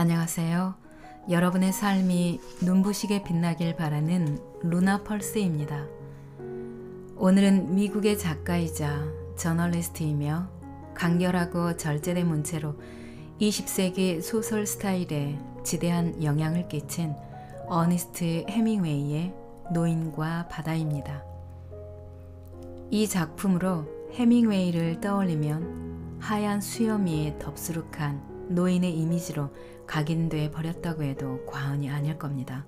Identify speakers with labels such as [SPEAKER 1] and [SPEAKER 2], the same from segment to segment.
[SPEAKER 1] 안녕하세요. 여러분의 삶이 눈부시게 빛나길 바라는 루나 펄스입니다. 오늘은 미국의 작가이자 저널리스트이며 간결하고 절제된 문체로 20세기 소설 스타일에 지대한 영향을 끼친 어니스트 헤밍웨이의 노인과 바다입니다. 이 작품으로 헤밍웨이를 떠올리면 하얀 수염이 덥수룩한 노인의 이미지로 각인돼 버렸다고 해도 과언이 아닐 겁니다.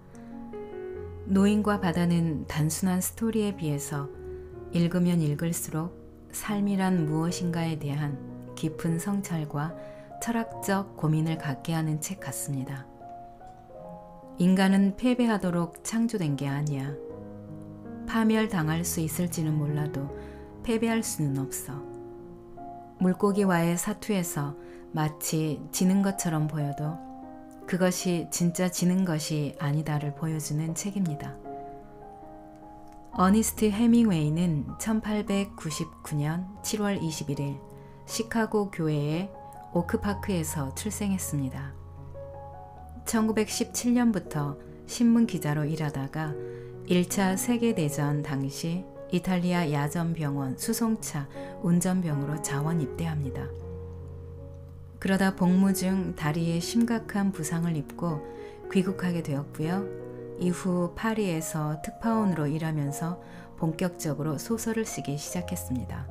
[SPEAKER 1] 노인과 바다는 단순한 스토리에 비해서 읽으면 읽을수록 삶이란 무엇인가에 대한 깊은 성찰과 철학적 고민을 갖게 하는 책 같습니다. 인간은 패배하도록 창조된 게 아니야. 파멸당할 수 있을지는 몰라도 패배할 수는 없어. 물고기와의 사투에서 마치 지는 것처럼 보여도 그것이 진짜 지는 것이 아니다를 보여주는 책입니다. 어니스트 헤밍웨이는 1899년 7월 21일 시카고 교회의 오크파크에서 출생했습니다. 1917년부터 신문 기자로 일하다가 1차 세계대전 당시 이탈리아 야전병원 수송차 운전병으로 자원 입대합니다. 그러다 복무 중 다리에 심각한 부상을 입고 귀국하게 되었고요. 이후 파리에서 특파원으로 일하면서 본격적으로 소설을 쓰기 시작했습니다.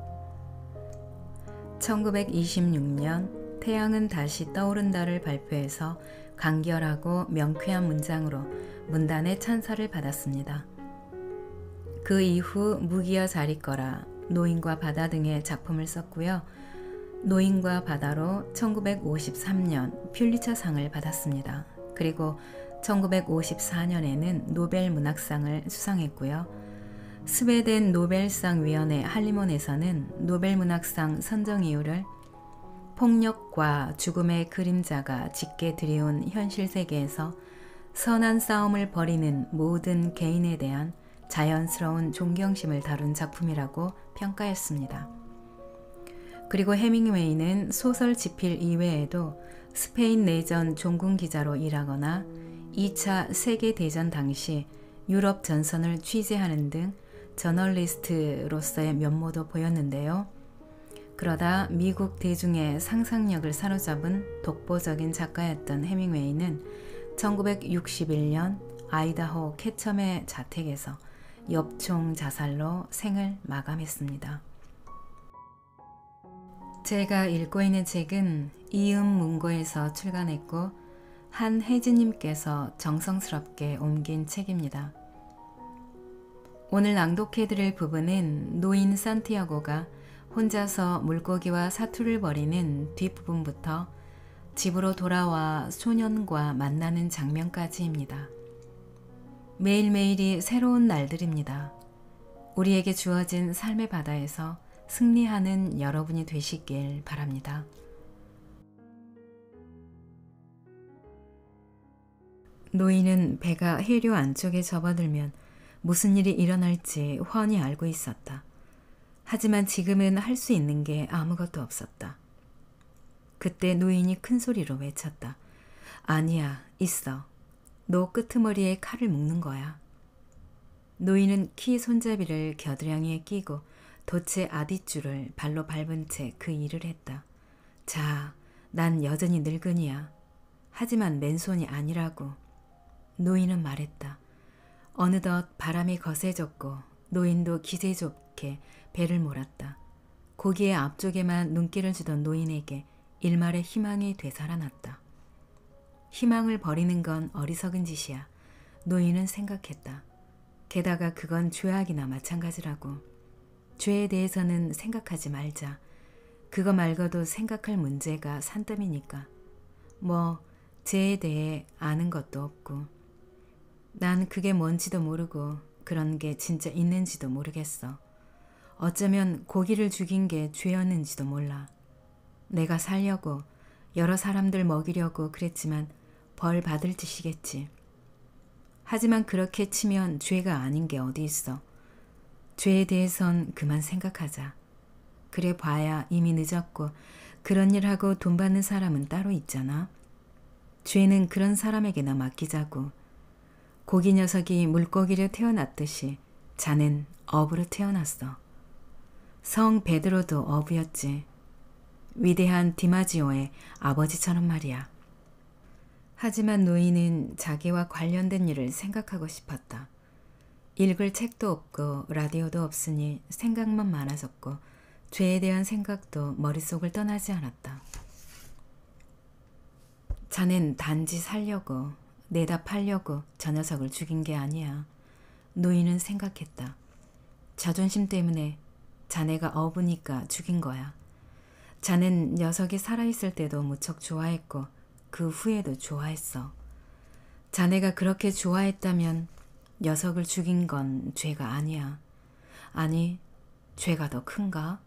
[SPEAKER 1] 1926년 태양은 다시 떠오른다를 발표해서 간결하고 명쾌한 문장으로 문단의 찬사를 받았습니다. 그 이후 무기여 자리거라, 노인과 바다 등의 작품을 썼고요. 노인과 바다로 1953년 퓰리처상을 받았습니다. 그리고 1954년에는 노벨 문학상을 수상했고요. 스웨덴 노벨상 위원회 할리몬에서는 노벨 문학상 선정 이유를 폭력과 죽음의 그림자가 짙게 드리운 현실 세계에서 선한 싸움을 벌이는 모든 개인에 대한 자연스러운 존경심을 다룬 작품이라고 평가했습니다. 그리고 헤밍웨이는 소설 집필 이외에도 스페인 내전 종군 기자로 일하거나 2차 세계대전 당시 유럽 전선을 취재하는 등 저널리스트로서의 면모도 보였는데요. 그러다 미국 대중의 상상력을 사로잡은 독보적인 작가였던 해밍웨이는 1961년 아이다호 캐첨의 자택에서 엽총 자살로 생을 마감했습니다. 제가 읽고 있는 책은 이음 문고에서 출간했고 한혜진님께서 정성스럽게 옮긴 책입니다. 오늘 낭독해드릴 부분은 노인 산티아고가 혼자서 물고기와 사투를 벌이는 뒷부분부터 집으로 돌아와 소년과 만나는 장면까지입니다. 매일매일이 새로운 날들입니다. 우리에게 주어진 삶의 바다에서 승리하는 여러분이 되시길 바랍니다. 노인은 배가 해류 안쪽에 접어들면 무슨 일이 일어날지 훤히 알고 있었다. 하지만 지금은 할 수 있는 게 아무것도 없었다. 그때 노인이 큰 소리로 외쳤다. 아니야, 있어. 너 끄트머리에 칼을 묶는 거야. 노인은 키 손잡이를 겨드랑이에 끼고 도체 아디쭈를 발로 밟은 채 그 일을 했다. 자, 난 여전히 늙은이야. 하지만 맨손이 아니라고. 노인은 말했다. 어느덧 바람이 거세졌고 노인도 기세 좋게 배를 몰았다. 고기의 앞쪽에만 눈길을 주던 노인에게 일말의 희망이 되살아났다. 희망을 버리는 건 어리석은 짓이야. 노인은 생각했다. 게다가 그건 죄악이나 마찬가지라고. 죄에 대해서는 생각하지 말자. 그거 말고도 생각할 문제가 산더미니까. 뭐, 죄에 대해 아는 것도 없고. 난 그게 뭔지도 모르고 그런 게 진짜 있는지도 모르겠어. 어쩌면 고기를 죽인 게 죄였는지도 몰라. 내가 살려고 여러 사람들 먹이려고 그랬지만 벌 받을 짓이겠지. 하지만 그렇게 치면 죄가 아닌 게 어디 있어. 죄에 대해선 그만 생각하자. 그래 봐야 이미 늦었고 그런 일하고 돈 받는 사람은 따로 있잖아. 죄는 그런 사람에게나 맡기자고. 고기 녀석이 물고기를 태어났듯이 자는 어부로 태어났어. 성 베드로도 어부였지. 위대한 디마지오의 아버지처럼 말이야. 하지만 노인은 자기와 관련된 일을 생각하고 싶었다. 읽을 책도 없고 라디오도 없으니 생각만 많아졌고 죄에 대한 생각도 머릿속을 떠나지 않았다. 자넨 단지 살려고 내다 팔려고 저 녀석을 죽인 게 아니야. 노인은 생각했다. 자존심 때문에 자네가 어부니까 죽인 거야. 자넨 녀석이 살아있을 때도 무척 좋아했고 그 후에도 좋아했어. 자네가 그렇게 좋아했다면 녀석을 죽인 건 죄가 아니야. 아니, 죄가 더 큰가?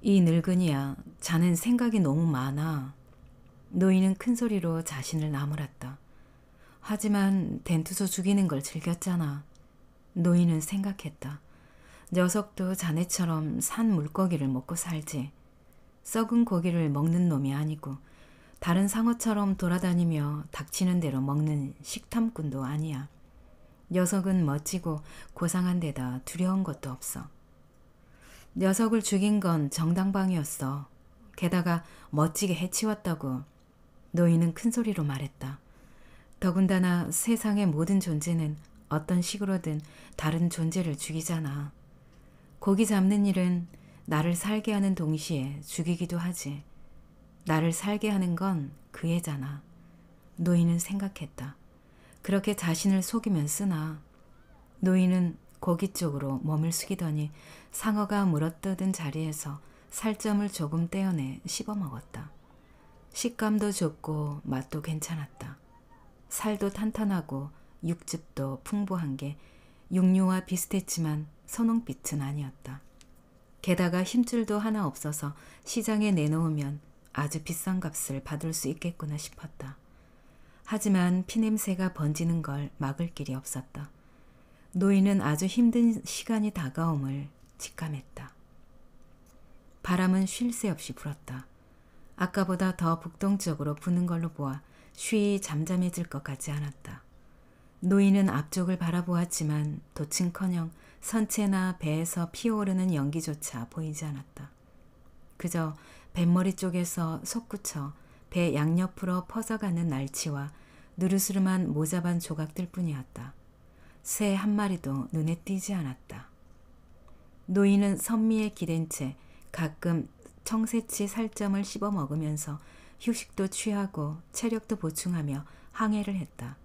[SPEAKER 1] 이 늙은이야, 자넨 생각이 너무 많아. 노인은 큰 소리로 자신을 나무랐다. 하지만 덴투소 죽이는 걸 즐겼잖아. 노인은 생각했다. 녀석도 자네처럼 산 물고기를 먹고 살지. 썩은 고기를 먹는 놈이 아니고 다른 상어처럼 돌아다니며 닥치는 대로 먹는 식탐꾼도 아니야. 녀석은 멋지고 고상한 데다 두려운 것도 없어. 녀석을 죽인 건 정당방위였어. 게다가 멋지게 해치웠다고 노인은 큰 소리로 말했다. 더군다나 세상의 모든 존재는 어떤 식으로든 다른 존재를 죽이잖아. 고기 잡는 일은 나를 살게 하는 동시에 죽이기도 하지. 나를 살게 하는 건 그애잖아. 노인은 생각했다. 그렇게 자신을 속이면 쓰나 노인은 고기 쪽으로 몸을 숙이더니 상어가 물어뜯은 자리에서 살점을 조금 떼어내 씹어 먹었다. 식감도 좋고 맛도 괜찮았다. 살도 탄탄하고 육즙도 풍부한 게 육류와 비슷했지만 선홍빛은 아니었다. 게다가 힘줄도 하나 없어서 시장에 내놓으면 아주 비싼 값을 받을 수 있겠구나 싶었다. 하지만 피냄새가 번지는 걸 막을 길이 없었다. 노인은 아주 힘든 시간이 다가옴을 직감했다. 바람은 쉴 새 없이 불었다. 아까보다 더 북동쪽으로 부는 걸로 보아 쉬이 잠잠해질 것 같지 않았다. 노인은 앞쪽을 바라보았지만 도친커녕 선체나 배에서 피어오르는 연기조차 보이지 않았다. 그저 뱃머리 쪽에서 솟구쳐 배 양옆으로 퍼져가는 날치와 누르스름한 모자반 조각들 뿐이었다. 새 한 마리도 눈에 띄지 않았다. 노인은 선미에 기댄 채 가끔 청새치 살점을 씹어 먹으면서 휴식도 취하고 체력도 보충하며 항해를 했다.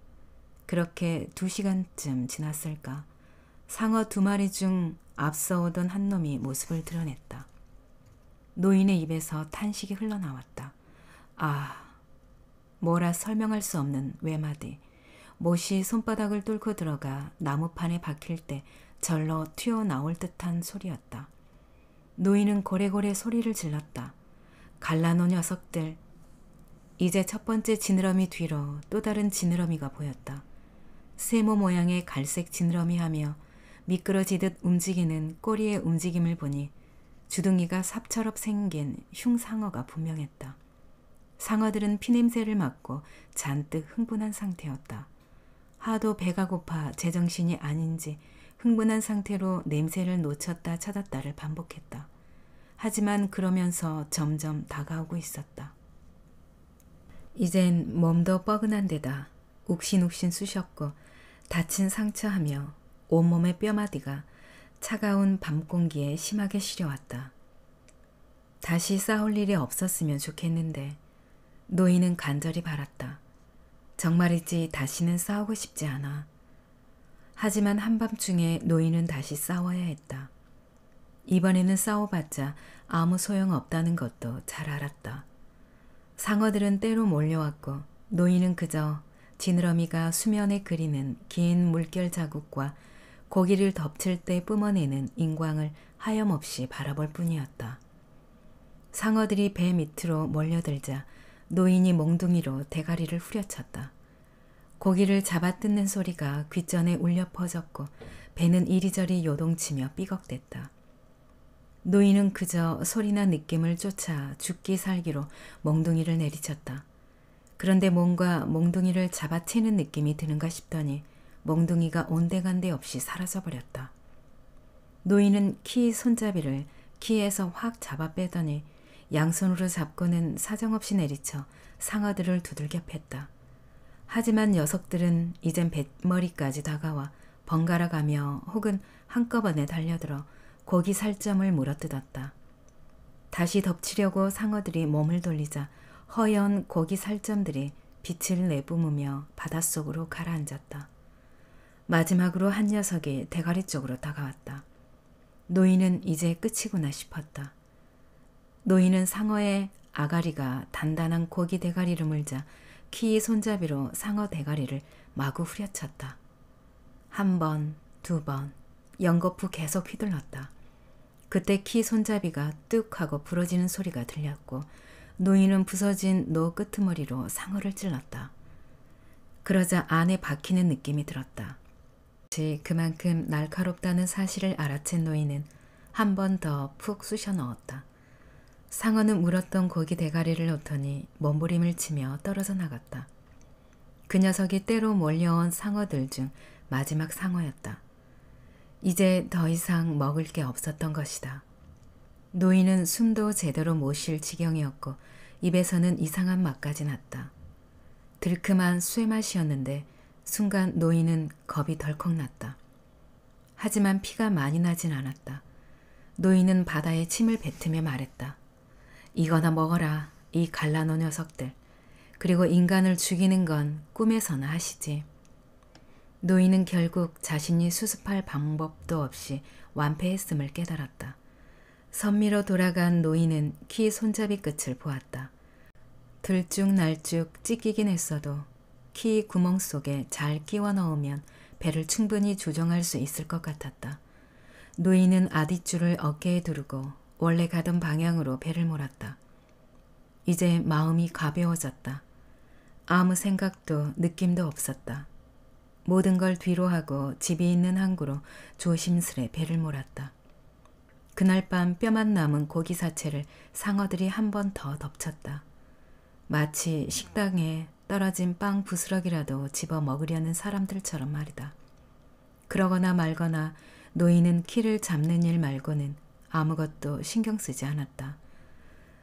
[SPEAKER 1] 그렇게 두 시간쯤 지났을까. 상어 두 마리 중 앞서오던 한 놈이 모습을 드러냈다. 노인의 입에서 탄식이 흘러나왔다. 아, 뭐라 설명할 수 없는 외마디. 못이 손바닥을 뚫고 들어가 나무판에 박힐 때 절로 튀어나올 듯한 소리였다. 노인은 고래고래 소리를 질렀다. 갈라놓 녀석들. 이제 첫 번째 지느러미 뒤로 또 다른 지느러미가 보였다. 세모 모양의 갈색 지느러미 하며 미끄러지듯 움직이는 꼬리의 움직임을 보니 주둥이가 삽처럼 생긴 흉상어가 분명했다. 상어들은 피냄새를 맡고 잔뜩 흥분한 상태였다. 하도 배가 고파 제정신이 아닌지 흥분한 상태로 냄새를 놓쳤다 찾았다를 반복했다. 하지만 그러면서 점점 다가오고 있었다. 이젠 몸도 뻐근한 데다 욱신욱신 쑤셨고 다친 상처하며 온몸의 뼈마디가 차가운 밤 공기에 심하게 시려왔다. 다시 싸울 일이 없었으면 좋겠는데 노인은 간절히 바랐다. 정말이지 다시는 싸우고 싶지 않아. 하지만 한밤중에 노인은 다시 싸워야 했다. 이번에는 싸워봤자 아무 소용 없다는 것도 잘 알았다. 상어들은 때로 몰려왔고 노인은 그저 지느러미가 수면에 그리는 긴 물결 자국과 고기를 덮칠 때 뿜어내는 인광을 하염없이 바라볼 뿐이었다. 상어들이 배 밑으로 몰려들자 노인이 몽둥이로 대가리를 후려쳤다. 고기를 잡아 뜯는 소리가 귀전에 울려 퍼졌고 배는 이리저리 요동치며 삐걱댔다. 노인은 그저 소리나 느낌을 쫓아 죽기 살기로 몽둥이를 내리쳤다. 그런데 뭔가 몽둥이를 잡아채는 느낌이 드는가 싶더니 몽둥이가 온데간데 없이 사라져버렸다. 노인은 키 손잡이를 키에서 확 잡아 빼더니 양손으로 잡고는 사정없이 내리쳐 상어들을 두들겨 팼다. 하지만 녀석들은 이젠 뱃머리까지 다가와 번갈아 가며 혹은 한꺼번에 달려들어 고기 살점을 물어뜯었다. 다시 덮치려고 상어들이 몸을 돌리자 허연 고기 살점들이 빛을 내뿜으며 바닷속으로 가라앉았다. 마지막으로 한 녀석이 대가리 쪽으로 다가왔다. 노인은 이제 끝이구나 싶었다. 노인은 상어의 아가리가 단단한 고기 대가리를 물자 키 손잡이로 상어 대가리를 마구 후려쳤다. 한 번, 두 번, 연거푸 계속 휘둘렀다. 그때 키 손잡이가 뚝 하고 부러지는 소리가 들렸고 노인은 부서진 노 끄트머리로 상어를 찔렀다. 그러자 안에 박히는 느낌이 들었다. 그만큼 날카롭다는 사실을 알아챈 노인은 한 번 더 푹 쑤셔 넣었다. 상어는 물었던 고기 대가리를 놓더니 몸부림을 치며 떨어져 나갔다. 그 녀석이 때로 몰려온 상어들 중 마지막 상어였다. 이제 더 이상 먹을 게 없었던 것이다. 노인은 숨도 제대로 못 쉴 지경이었고 입에서는 이상한 맛까지 났다. 들큼한 쇠 맛이었는데 순간 노인은 겁이 덜컥 났다. 하지만 피가 많이 나진 않았다. 노인은 바다에 침을 뱉으며 말했다. 이거나 먹어라. 이 갈라노 녀석들. 그리고 인간을 죽이는 건 꿈에서나 하시지. 노인은 결국 자신이 수습할 방법도 없이 완패했음을 깨달았다. 선미로 돌아간 노인은 키 손잡이 끝을 보았다. 들쭉날쭉 찢기긴 했어도 키 구멍 속에 잘 끼워 넣으면 배를 충분히 조정할 수 있을 것 같았다. 노인은 아디줄을 어깨에 두르고 원래 가던 방향으로 배를 몰았다. 이제 마음이 가벼워졌다. 아무 생각도 느낌도 없었다. 모든 걸 뒤로 하고 집이 있는 항구로 조심스레 배를 몰았다. 그날 밤 뼈만 남은 고기 사체를 상어들이 한 번 더 덮쳤다. 마치 식당에 떨어진 빵부스러기라도 집어 먹으려는 사람들처럼 말이다. 그러거나 말거나 노인은 키를 잡는 일 말고는 아무것도 신경 쓰지 않았다.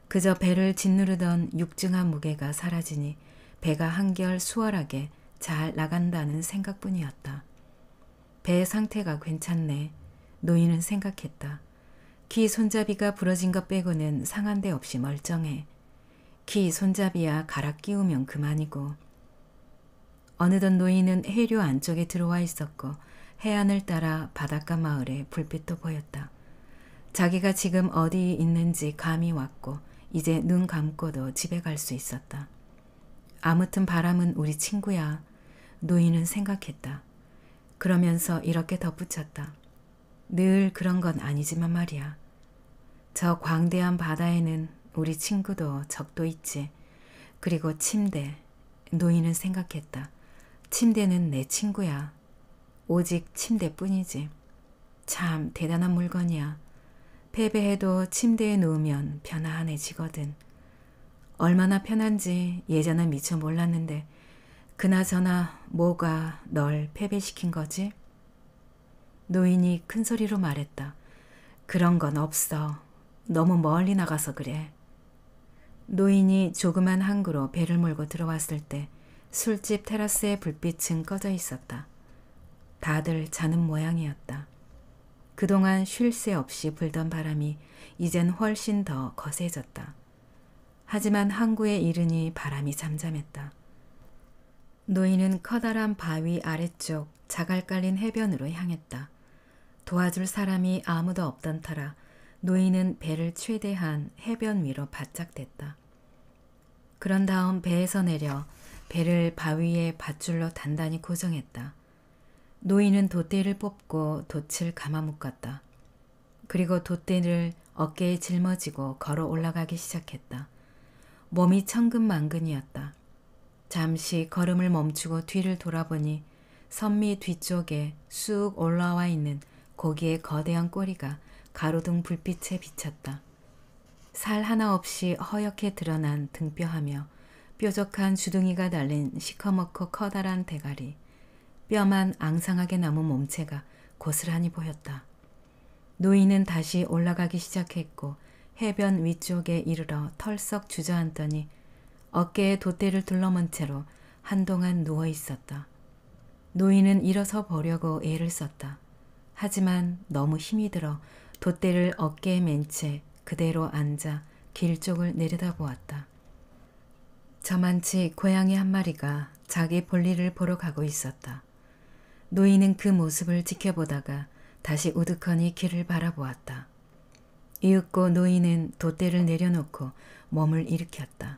[SPEAKER 1] 그저 배를 짓누르던 육증한 무게가 사라지니 배가 한결 수월하게 잘 나간다는 생각뿐이었다. 배 상태가 괜찮네. 노인은 생각했다. 귀 손잡이가 부러진 것 빼고는 상한 데 없이 멀쩡해. 귀 손잡이야 갈아 끼우면 그만이고. 어느덧 노인은 해류 안쪽에 들어와 있었고 해안을 따라 바닷가 마을의 불빛도 보였다. 자기가 지금 어디 있는지 감이 왔고 이제 눈 감고도 집에 갈 수 있었다. 아무튼 바람은 우리 친구야. 노인은 생각했다. 그러면서 이렇게 덧붙였다. 늘 그런 건 아니지만 말이야. 저 광대한 바다에는 우리 친구도 적도 있지. 그리고 침대. 노인은 생각했다. 침대는 내 친구야. 오직 침대뿐이지. 참 대단한 물건이야. 패배해도 침대에 누우면 편안해지거든. 얼마나 편한지 예전엔 미처 몰랐는데 그나저나 뭐가 널 패배시킨 거지? 노인이 큰 소리로 말했다. 그런 건 없어. 너무 멀리 나가서 그래. 노인이 조그만 항구로 배를 몰고 들어왔을 때 술집 테라스의 불빛은 꺼져 있었다. 다들 자는 모양이었다. 그동안 쉴 새 없이 불던 바람이 이젠 훨씬 더 거세졌다. 하지만 항구에 이르니 바람이 잠잠했다. 노인은 커다란 바위 아래쪽 자갈 깔린 해변으로 향했다. 도와줄 사람이 아무도 없던 터라 노인은 배를 최대한 해변 위로 바짝 댔다. 그런 다음 배에서 내려 배를 바위에 밧줄로 단단히 고정했다. 노인은 돛대를 뽑고 돛을 감아 묶었다. 그리고 돛대를 어깨에 짊어지고 걸어 올라가기 시작했다. 몸이 천근만근이었다. 잠시 걸음을 멈추고 뒤를 돌아보니 선미 뒤쪽에 쑥 올라와 있는 고기의 거대한 꼬리가 가로등 불빛에 비쳤다. 살 하나 없이 허옇게 드러난 등뼈하며 뾰족한 주둥이가 달린 시커멓고 커다란 대가리, 뼈만 앙상하게 남은 몸체가 고스란히 보였다. 노인은 다시 올라가기 시작했고 해변 위쪽에 이르러 털썩 주저앉더니 어깨에 돛대를 둘러먼 채로 한동안 누워 있었다. 노인은 일어서 보려고 애를 썼다. 하지만 너무 힘이 들어 돛대를 어깨에 맨 채 그대로 앉아 길 쪽을 내려다보았다. 저만치 고양이 한 마리가 자기 볼일을 보러 가고 있었다. 노인은 그 모습을 지켜보다가 다시 우두커니 길을 바라보았다. 이윽고 노인은 돛대를 내려놓고 몸을 일으켰다.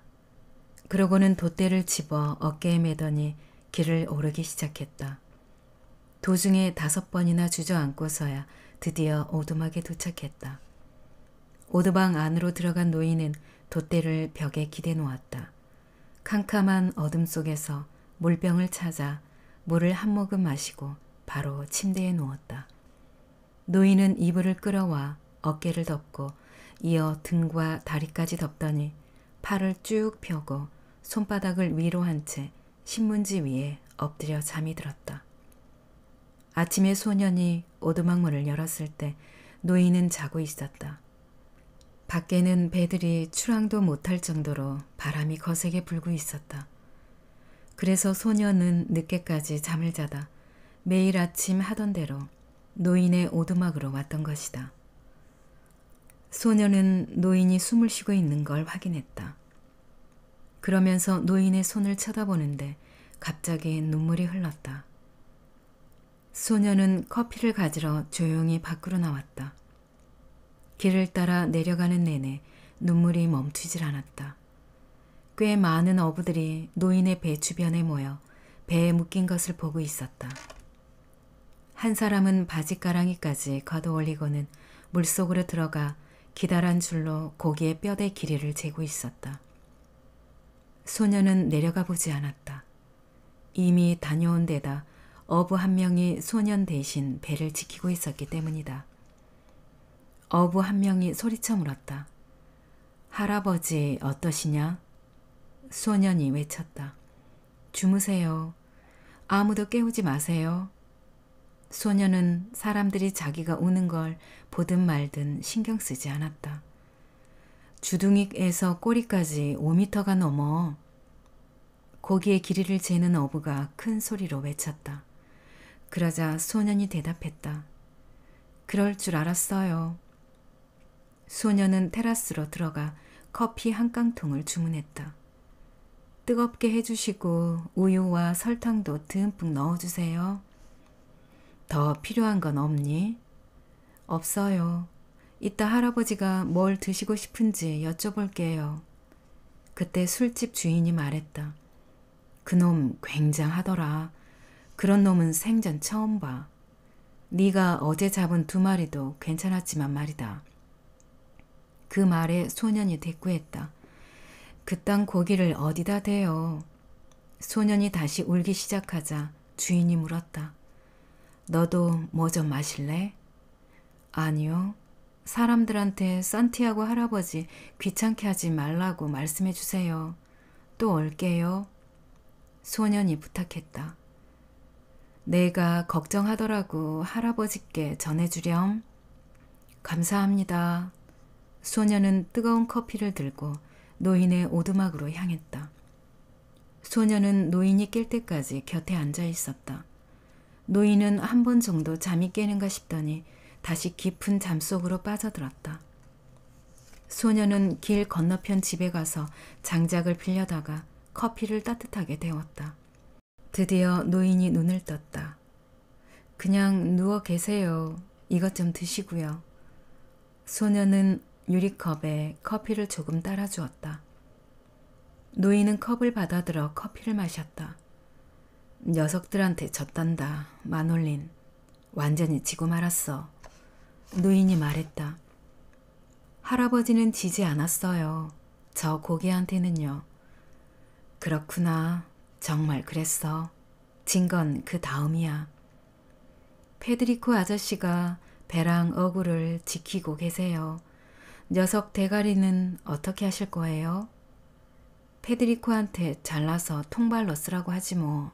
[SPEAKER 1] 그러고는 돛대를 집어 어깨에 매더니 길을 오르기 시작했다. 도중에 다섯 번이나 주저앉고서야 드디어 오두막에 도착했다. 오두방 안으로 들어간 노인은 돛대를 벽에 기대 놓았다. 캄캄한 어둠 속에서 물병을 찾아 물을 한 모금 마시고 바로 침대에 누웠다. 노인은 이불을 끌어와 어깨를 덮고 이어 등과 다리까지 덮더니 팔을 쭉 펴고 손바닥을 위로 한 채 신문지 위에 엎드려 잠이 들었다. 아침에 소년이 오두막문을 열었을 때 노인은 자고 있었다. 밖에는 배들이 출항도 못할 정도로 바람이 거세게 불고 있었다. 그래서 소녀는 늦게까지 잠을 자다 매일 아침 하던 대로 노인의 오두막으로 왔던 것이다. 소녀는 노인이 숨을 쉬고 있는 걸 확인했다. 그러면서 노인의 손을 쳐다보는데 갑자기 눈물이 흘렀다. 소녀는 커피를 가지러 조용히 밖으로 나왔다. 길을 따라 내려가는 내내 눈물이 멈추질 않았다. 꽤 많은 어부들이 노인의 배 주변에 모여 배에 묶인 것을 보고 있었다. 한 사람은 바지가랑이까지 걷어올리고는 물속으로 들어가 기다란 줄로 고기의 뼈대 길이를 재고 있었다. 소녀는 내려가 보지 않았다. 이미 다녀온 데다 어부 한 명이 소년 대신 배를 지키고 있었기 때문이다. 어부 한 명이 소리쳐 물었다. 할아버지 어떠시냐? 소년이 외쳤다. 주무세요. 아무도 깨우지 마세요. 소년은 사람들이 자기가 우는 걸 보든 말든 신경 쓰지 않았다. 주둥이에서 꼬리까지 5미터가 넘어 고기의 길이를 재는 어부가 큰 소리로 외쳤다. 그러자 소년이 대답했다. 그럴 줄 알았어요. 소년은 테라스로 들어가 커피 한 깡통을 주문했다. 뜨겁게 해주시고 우유와 설탕도 듬뿍 넣어주세요. 더 필요한 건 없니? 없어요. 이따 할아버지가 뭘 드시고 싶은지 여쭤볼게요. 그때 술집 주인이 말했다. 그놈 굉장하더라. 그런 놈은 생전 처음 봐. 네가 어제 잡은 두 마리도 괜찮았지만 말이다. 그 말에 소년이 대꾸했다. 그딴 고기를 어디다 대요? 소년이 다시 울기 시작하자 주인이 물었다. 너도 뭐 좀 마실래? 아니요. 사람들한테 산티아고 할아버지 귀찮게 하지 말라고 말씀해 주세요. 또 올게요. 소년이 부탁했다. 내가 걱정하더라고 할아버지께 전해주렴. 감사합니다. 소년은 뜨거운 커피를 들고 노인의 오두막으로 향했다. 소녀는 노인이 깰 때까지 곁에 앉아 있었다. 노인은 한 번 정도 잠이 깨는가 싶더니 다시 깊은 잠 속으로 빠져들었다. 소녀는 길 건너편 집에 가서 장작을 빌려다가 커피를 따뜻하게 데웠다. 드디어 노인이 눈을 떴다. 그냥 누워 계세요. 이것 좀 드시고요. 소녀는 유리컵에 커피를 조금 따라 주었다. 노인은 컵을 받아들어 커피를 마셨다. 녀석들한테 졌단다. 마놀린. 완전히 지고 말았어. 노인이 말했다. 할아버지는 지지 않았어요. 저 고개한테는요. 그렇구나. 정말 그랬어. 진 건 그 다음이야. 페드리코 아저씨가 배랑 어구를 지키고 계세요. 녀석 대가리는 어떻게 하실 거예요? 페드리코한테 잘라서 통발로 쓰라고 하지 뭐.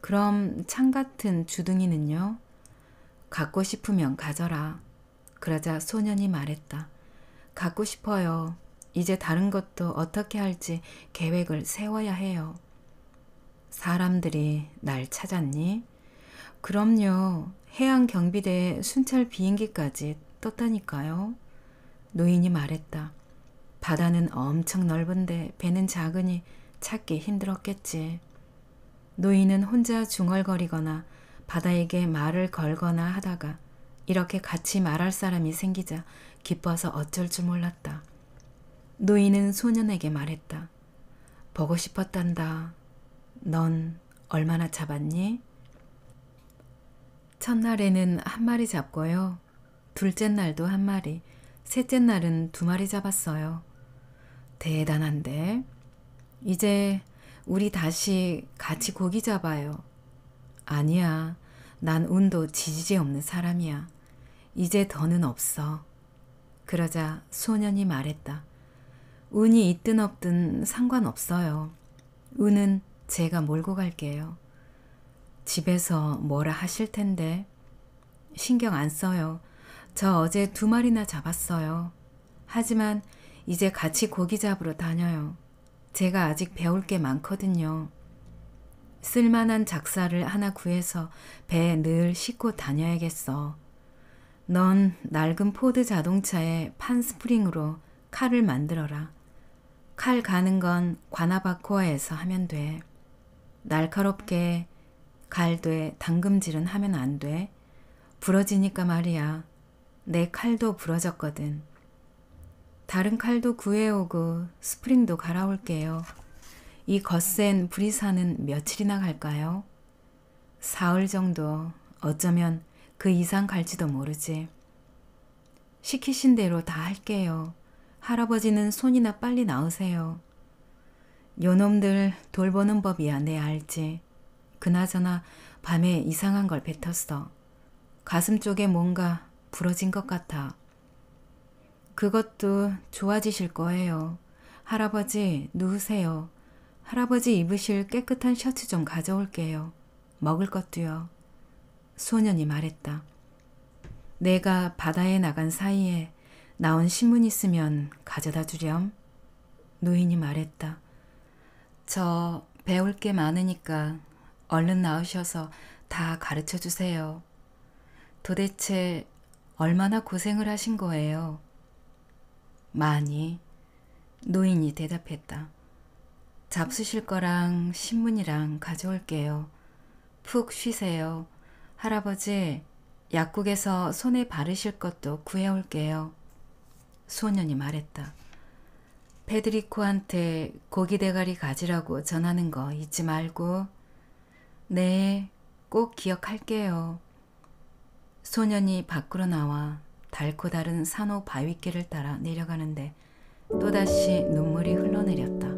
[SPEAKER 1] 그럼 창 같은 주둥이는요? 갖고 싶으면 가져라. 그러자 소년이 말했다. 갖고 싶어요. 이제 다른 것도 어떻게 할지 계획을 세워야 해요. 사람들이 날 찾았니? 그럼요. 해양 경비대 순찰 비행기까지 떴다니까요. 노인이 말했다. 바다는 엄청 넓은데 배는 작으니 찾기 힘들었겠지. 노인은 혼자 중얼거리거나 바다에게 말을 걸거나 하다가 이렇게 같이 말할 사람이 생기자 기뻐서 어쩔 줄 몰랐다. 노인은 소년에게 말했다. 보고 싶었단다. 넌 얼마나 잡았니? 첫날에는 한 마리 잡고요. 둘째 날도 한 마리, 셋째 날은 두 마리 잡았어요. 대단한데. 이제 우리 다시 같이 고기 잡아요. 아니야. 난 운도 지지지 없는 사람이야. 이제 더는 없어. 그러자 소년이 말했다. 운이 있든 없든 상관없어요. 운은 제가 몰고 갈게요. 집에서 뭐라 하실 텐데. 신경 안 써요. 저 어제 두 마리나 잡았어요. 하지만 이제 같이 고기 잡으러 다녀요. 제가 아직 배울 게 많거든요. 쓸만한 작사를 하나 구해서 배에 늘 싣고 다녀야겠어. 넌 낡은 포드 자동차에 판스프링으로 칼을 만들어라. 칼 가는 건 과나바코아에서 하면 돼. 날카롭게 갈돼 당금질은 하면 안 돼. 부러지니까 말이야. 내 칼도 부러졌거든. 다른 칼도 구해오고 스프링도 갈아올게요. 이 거센 브리사는 며칠이나 갈까요? 사흘 정도, 어쩌면 그 이상 갈지도 모르지. 시키신 대로 다 할게요. 할아버지는 손이나 빨리 나으세요. 요놈들 돌보는 법이야 내 알지. 그나저나 밤에 이상한 걸 뱉었어. 가슴 쪽에 뭔가 부러진 것 같아. 그것도 좋아지실 거예요. 할아버지, 누우세요. 할아버지 입으실 깨끗한 셔츠 좀 가져올게요. 먹을 것도요. 소년이 말했다. 내가 바다에 나간 사이에 나온 신문 있으면 가져다 주렴. 노인이 말했다. 저 배울 게 많으니까 얼른 나오셔서 다 가르쳐 주세요. 도대체 얼마나 고생을 하신 거예요. 많이 노인이 대답했다. 잡수실 거랑 신문이랑 가져올게요. 푹 쉬세요. 할아버지, 약국에서 손에 바르실 것도 구해올게요. 소년이 말했다. 페드리코한테 고기 대가리 가지라고 전하는 거 잊지 말고. 네, 꼭 기억할게요. 소년이 밖으로 나와 달고 다른 산호 바위길을 따라 내려가는데 또다시 눈물이 흘러내렸다.